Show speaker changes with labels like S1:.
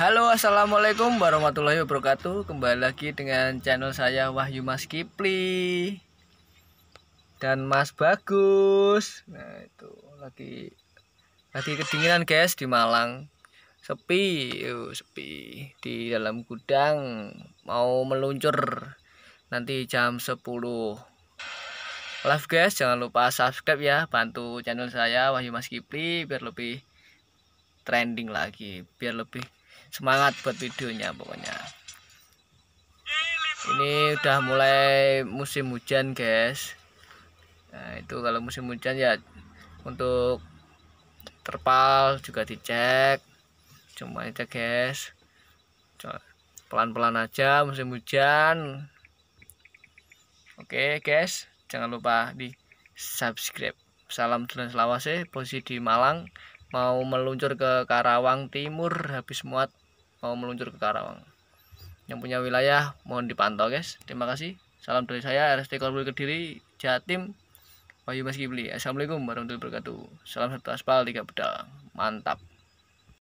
S1: Halo assalamualaikum warahmatullahi wabarakatuh Kembali lagi dengan channel saya Wahyu Mas Kipli Dan Mas Bagus Nah itu lagi Lagi kedinginan guys di Malang Sepi yuk, Sepi Di dalam gudang Mau meluncur Nanti jam 10 Love guys jangan lupa subscribe ya Bantu channel saya Wahyu Mas Kipli Biar lebih trending lagi Biar lebih semangat buat videonya pokoknya ini udah mulai musim hujan guys nah itu kalau musim hujan ya untuk terpal juga dicek cuma aja guys pelan-pelan aja musim hujan oke guys jangan lupa di subscribe salam dan selawase posisi di Malang mau meluncur ke Karawang Timur habis muat mau meluncur ke Karawang yang punya wilayah mohon dipantau guys terima kasih salam dari saya RST Korbul Kediri Jatim Bayu Mas Kibli Assalamualaikum warahmatullahi wabarakatuh salam satu aspal tiga pedal mantap